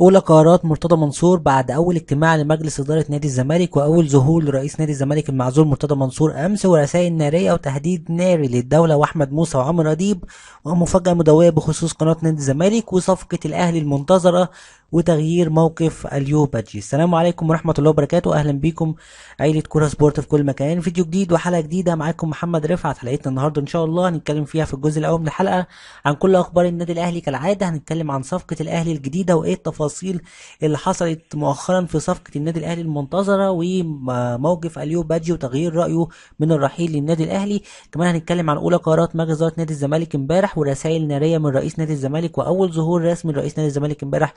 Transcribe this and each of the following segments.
أولى قرارات مرتضى منصور بعد أول اجتماع لمجلس إدارة نادي الزمالك وأول ظهور لرئيس نادي الزمالك المعزول مرتضى منصور أمس ورسائل نارية وتهديد ناري للدولة وأحمد موسى وعمر أديب ومفاجأة مدوية بخصوص قناة نادي الزمالك وصفقة الأهلي المنتظرة وتغيير موقف اليو بادجي السلام عليكم ورحمة الله وبركاته أهلا بيكم عيلة كورة سبورت في كل مكان فيديو جديد وحلقة جديدة معاكم محمد رفعت حلقتنا النهاردة إن شاء الله هنتكلم فيها في الجزء الأول من الحلقة عن كل أخبار النادي الأهلي كالعادة هنتكلم عن صفقة الأهلي الجديدة وإيه التفاصيل اللي حصلت مؤخرا في صفقة النادي الأهلي المنتظرة وموقف اليو بادجي وتغيير رأيه من الرحيل للنادي الأهلي كمان هنتكلم عن أولى قرارات مجلس إدارة نادي الزمالك امبارح ورسائل نارية من رئيس نادي الزمالك وأول ظهور رسمي لرئيس نادي الزمالك امبارح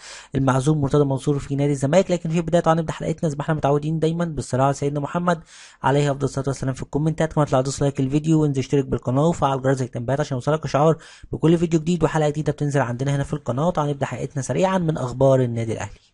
المعزوم مرتضى منصور في نادي الزمالك لكن في بدايه هنبدا حلقتنا زي ما احنا متعودين دايما بالصلاه على سيدنا محمد عليه افضل الصلاه والسلام في الكومنتات كمان تعدوس لايك الفيديو وانزل اشترك بالقناه وفعل جرس التنبيهات عشان يوصلك اشعار بكل فيديو جديد وحلقه جديده بتنزل عندنا هنا في القناه وهنبدا حلقتنا سريعا من اخبار النادي الاهلي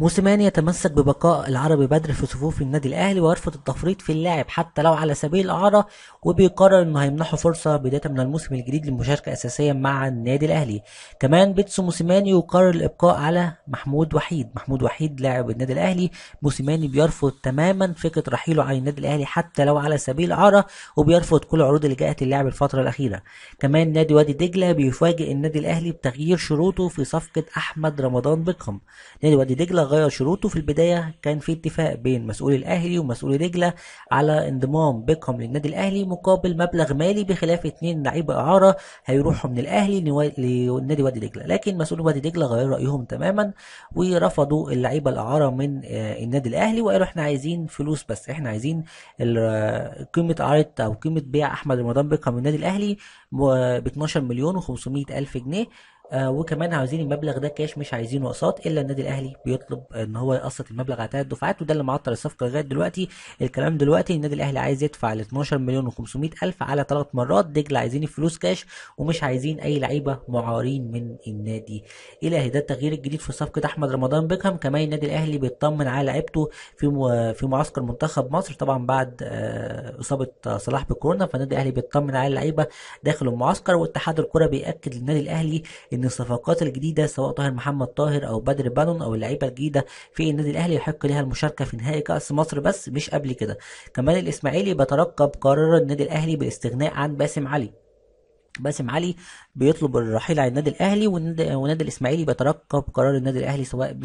موسيماني يتمسك ببقاء العربي بدر في صفوف النادي الاهلي ويرفض التفريط في اللاعب حتى لو على سبيل الاعاره وبيقرر انه هيمنحه فرصه بدايه من الموسم الجديد للمشاركه اساسيه مع النادي الاهلي كمان بيتسو موسيماني يقرر الابقاء على محمود وحيد محمود وحيد لاعب النادي الاهلي موسيماني بيرفض تماما فكره رحيله عن النادي الاهلي حتى لو على سبيل الاعاره وبيرفض كل العروض اللي جاءت اللاعب الفتره الاخيره كمان نادي وادي دجله بيفاجئ النادي الاهلي بتغيير شروطه في صفقه احمد رمضان بكم نادي وادي دجله غير شروطه في البداية كان في اتفاق بين مسؤول الأهلي ومسؤول دجلة على انضمام بيكهام للنادي الأهلي مقابل مبلغ مالي بخلاف اتنين لعيبة إعارة هيروحوا من الأهلي لنادي وادي دجلة لكن مسؤول وادي دجلة غير رأيهم تماما ورفضوا اللعيبة الإعارة من آه، النادي الأهلي وقالوا احنا عايزين فلوس بس احنا عايزين آه، قيمة إعارة أو قيمة بيع أحمد رمضان بيكهام للنادي الأهلي آه، ب 12 مليون و500 ألف جنيه آه وكمان عاوزين المبلغ ده كاش مش عايزين اقساط الا النادي الاهلي بيطلب ان هو يقسط المبلغ على ثلاث دفعات وده اللي معطل الصفقه لغايه دلوقتي الكلام دلوقتي النادي الاهلي عايز يدفع ال 12 مليون و500 الف على ثلاث مرات دجله عايزين الفلوس كاش ومش عايزين اي لعيبه معارين من النادي الاهلي ده التغيير الجديد في صفقه احمد رمضان بيكهام كمان النادي الاهلي بيطمن على لعيبته في في معسكر منتخب مصر طبعا بعد آه اصابه صلاح بالكورونا فالنادي الاهلي بيطمن على اللعيبه داخل المعسكر واتحاد الكره بياكد للنادي الاهلي ان الصفقات الجديده سواء طاهر محمد طاهر او بدر بانون او اللعيبه الجديده في النادي الاهلي يحق لها المشاركه في نهائي كاس مصر بس مش قبل كده كمان الاسماعيلي بترقب قرار النادي الاهلي بالاستغناء عن باسم علي باسم علي بيطلب الرحيل عن النادي الاهلي والنادي الاسماعيلي بيترقب قرار النادي الاهلي سواء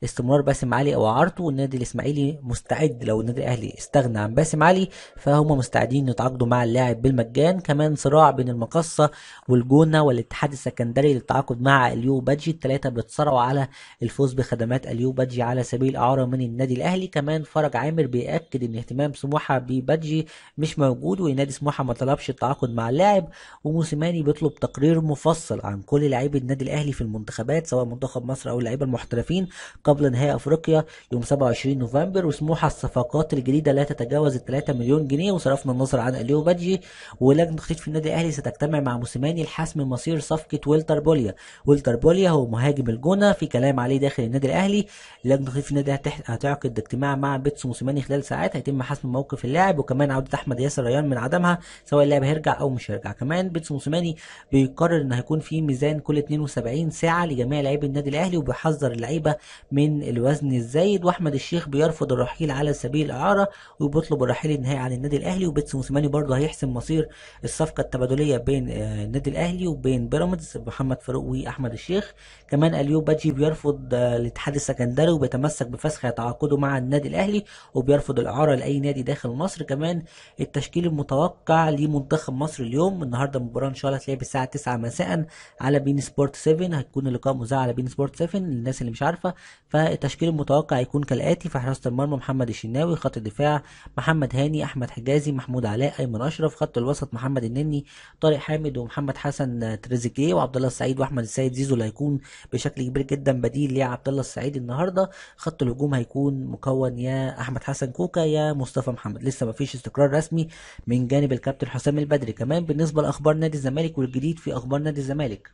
باستمرار باسم علي او اعارته والنادي الاسماعيلي مستعد لو النادي الاهلي استغنى عن باسم علي فهم مستعدين يتعاقدوا مع اللاعب بالمجان كمان صراع بين المقصه والجونه والاتحاد السكندري للتعاقد مع اليو بادجي الثلاثه بيتصارعوا على الفوز بخدمات اليو بادجي على سبيل الاعاره من النادي الاهلي كمان فرج عامر بياكد ان اهتمام سموحه ببادجي مش موجود ونادي سموحه ما طلبش التعاقد مع اللاعب وموسى موسيماني بيطلب تقرير مفصل عن كل لعيبه النادي الاهلي في المنتخبات سواء منتخب مصر او اللعيبه المحترفين قبل نهائي افريقيا يوم 27 نوفمبر وسموحه الصفقات الجديده لا تتجاوز ال 3 مليون جنيه وصرفنا النظر عن اليو بادجي ولجنه تخطيط في النادي الاهلي ستجتمع مع موسيماني لحسم مصير صفقه ويلتر بوليا ويلتر بوليا هو مهاجم الجونه في كلام عليه داخل النادي الاهلي لجنه تخطيط في النادي هتعقد اجتماع مع بيتسو موسيماني خلال ساعات هيتم حسم موقف اللاعب وكمان عوده احمد ياسر ريان من عدمها سواء اللاعب هيرجع او مش هيرجع كمان بيتسو موسيماني بيقرر ان هيكون في ميزان كل 72 ساعه لجميع لعيبه النادي الاهلي وبيحذر اللعيبه من الوزن الزايد واحمد الشيخ بيرفض الرحيل على سبيل الاعاره وبيطلب الرحيل النهائي عن النادي الاهلي وبيتس موسيماني برضه هيحسم مصير الصفقه التبادليه بين آه، النادي الاهلي وبين بيراميدز محمد فاروق واحمد الشيخ كمان اليو باجي بيرفض آه، الاتحاد السكندري وبيتمسك بفسخ تعاقده مع النادي الاهلي وبيرفض الاعاره لاي نادي داخل مصر كمان التشكيل المتوقع لمنتخب مصر اليوم النهارده مباراه ان شاء الله هتلاقيه بالساعه 9 مساء على بين سبورت 7 هتكون اللقاء مذاع على بين سبورت 7 للناس اللي مش عارفه فالتشكيل المتوقع هيكون كالاتي في حراسه المرمى محمد الشناوي خط الدفاع محمد هاني احمد حجازي محمود علاء ايمن اشرف خط الوسط محمد النني طارق حامد ومحمد حسن تريزيجيه وعبد الله السعيد واحمد السيد زيزو اللي هيكون بشكل كبير جدا بديل لعبد الله السعيد النهارده خط الهجوم هيكون مكون يا احمد حسن كوكا يا مصطفى محمد لسه مفيش استقرار رسمي من جانب الكابتن حسام البدري كمان بالنسبه لاخبار نادي نادي الزمالك والجديد في أخبار نادي الزمالك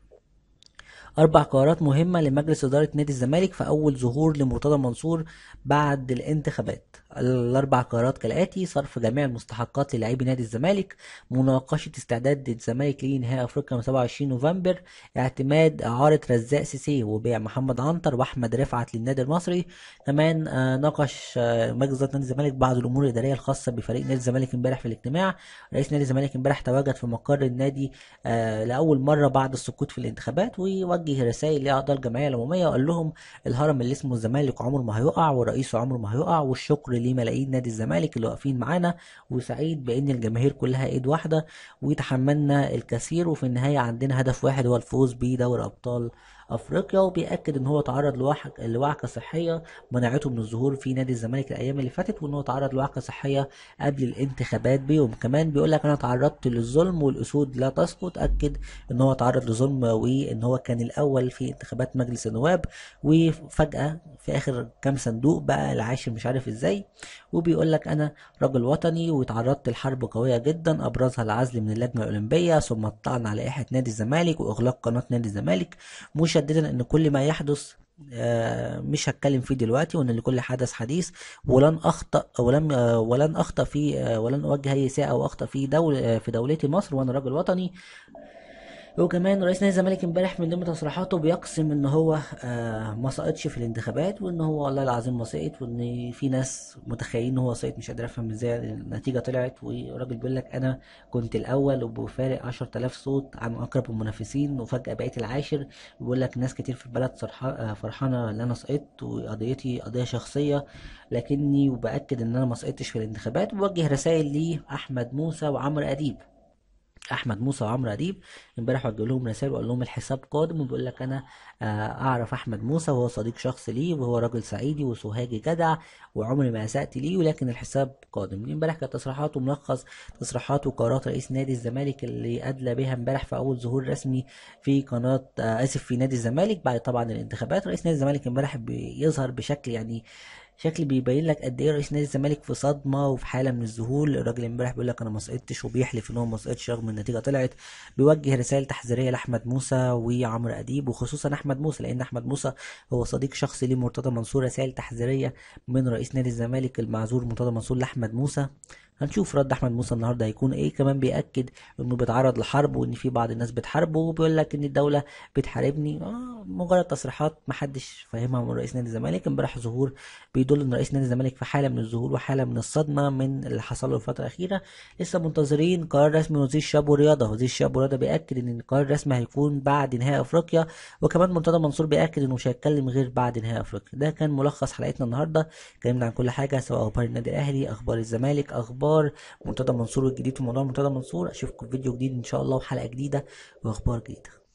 أربع قرارات مهمة لمجلس إدارة نادي الزمالك في أول ظهور لمرتضى منصور بعد الانتخابات الأربع قرارات كالآتي صرف جميع المستحقات للاعبي نادي الزمالك مناقشة استعداد الزمالك لنهائي أفريقيا 27 نوفمبر اعتماد إعارة رزاق سيسي وبيع محمد عنتر وأحمد رفعت للنادي المصري كمان آه، ناقش آه، مجلس نادي الزمالك بعض الأمور الإدارية الخاصة بفريق نادي الزمالك امبارح في الاجتماع رئيس نادي الزمالك امبارح تواجد في مقر النادي آه، لأول مرة بعد السقوط في الانتخابات ويوجه رسائل لأعضاء الجمعية العمومية وقال لهم الهرم اللي اسمه الزمالك عمره ما هيقع ورئيسه عمره ما هيقع والشكر لملايين نادي الزمالك اللي واقفين معانا وسعيد بان الجماهير كلها ايد واحده وتحملنا الكثير وفي النهايه عندنا هدف واحد هو الفوز بدوري ابطال افريقيا وبياكد ان هو تعرض لوحك لوعكه صحيه منعته من الظهور في نادي الزمالك الايام اللي فاتت وان هو تعرض لوعكه صحيه قبل الانتخابات بيوم كمان بيقول لك انا تعرضت للظلم والاسود لا تسقط اكد ان هو تعرض لظلم وان هو كان الاول في انتخابات مجلس النواب وفجاه في اخر كام صندوق بقى العاشر مش عارف ازاي وبيقول لك انا رجل وطني وتعرضت لحرب قويه جدا ابرزها العزل من اللجنه الاولمبيه ثم الطعن على لائحه نادي الزمالك واغلاق قناه نادي الزمالك مشددا ان كل ما يحدث آه، مش هتكلم فيه دلوقتي وان لكل حدث حديث ولن اخطا ولن آه، ولن اخطا في آه، ولن اوجه اي اساءه او اخطا في دول في دولتي مصر وانا راجل وطني وكمان رئيس نادي الزمالك امبارح من ضمن تصريحاته بيقسم ان هو آه ما سقطش في الانتخابات وان هو والله العظيم ما سقط وان في ناس متخيلين ان هو سقط مش قادر افهم ازاي النتيجه طلعت وراجل بيقول لك انا كنت الاول وبفارق 10000 صوت عن اقرب المنافسين وفجاه بقيت العاشر بيقول لك ناس كتير في البلد آه، فرحانه ان انا سقطت وقضيتي قضيه شخصيه لكني وباكد ان انا ما سقطتش في الانتخابات وبوجه رسائل لاحمد موسى وعمرو اديب احمد موسى وعمرو اديب امبارح وجه لهم رسائل وقال لهم الحساب قادم وبيقول لك انا آه، اعرف احمد موسى وهو صديق شخصي لي وهو راجل سعيدي وسوهاجي جدع وعمري ما اسات ليه ولكن الحساب قادم امبارح كانت تصريحات وملخص تصريحات وقرارات رئيس نادي الزمالك اللي ادلى بها امبارح في اول ظهور رسمي في قناه آه، اسف في نادي الزمالك بعد طبعا الانتخابات رئيس نادي الزمالك امبارح بيظهر بشكل يعني شكل بيبين لك قد ايه رئيس نادي الزمالك في صدمه وفي حاله من الذهول الراجل امبارح بيقول لك انا ما سقطتش وبيحلف ان هو ما سقطش رغم النتيجه طلعت بيوجه رسائل تحذيريه لاحمد موسى وعمرو اديب وخصوصا احمد موسى لان احمد موسى هو صديق شخصي لمرتضى منصور رسائل تحذيريه من رئيس نادي الزمالك المعذور مرتضى منصور لاحمد موسى هنشوف رد احمد موسى النهارده هيكون ايه كمان بياكد انه بيتعرض لحرب وان في بعض الناس بتحاربه وبيقول لك ان الدوله بتحاربني آه مجرد تصريحات محدش فاهمها من رئيس نادي الزمالك امبارح ظهور بيدل ان رئيس نادي الزمالك في حاله من الظهور وحاله من الصدمه من اللي حصل له الفتره الاخيره لسه منتظرين قرار رسمي من وزير الشباب والرياضه وزير الشباب والرياضه بياكد ان القرار الرسمي هيكون بعد نهائي افريقيا وكمان مرتضى منصور بياكد انه مش هيتكلم غير بعد نهائي افريقيا ده كان ملخص حلقتنا النهارده اتكلمنا عن كل حاجه سواء اخبار النادي الاهلي اخبار الزمالك اخبار الاخبار منتدى منصور الجديد في موضوع منتدى منصور اشوفكم في فيديو جديد ان شاء الله وحلقه جديده واخبار جديده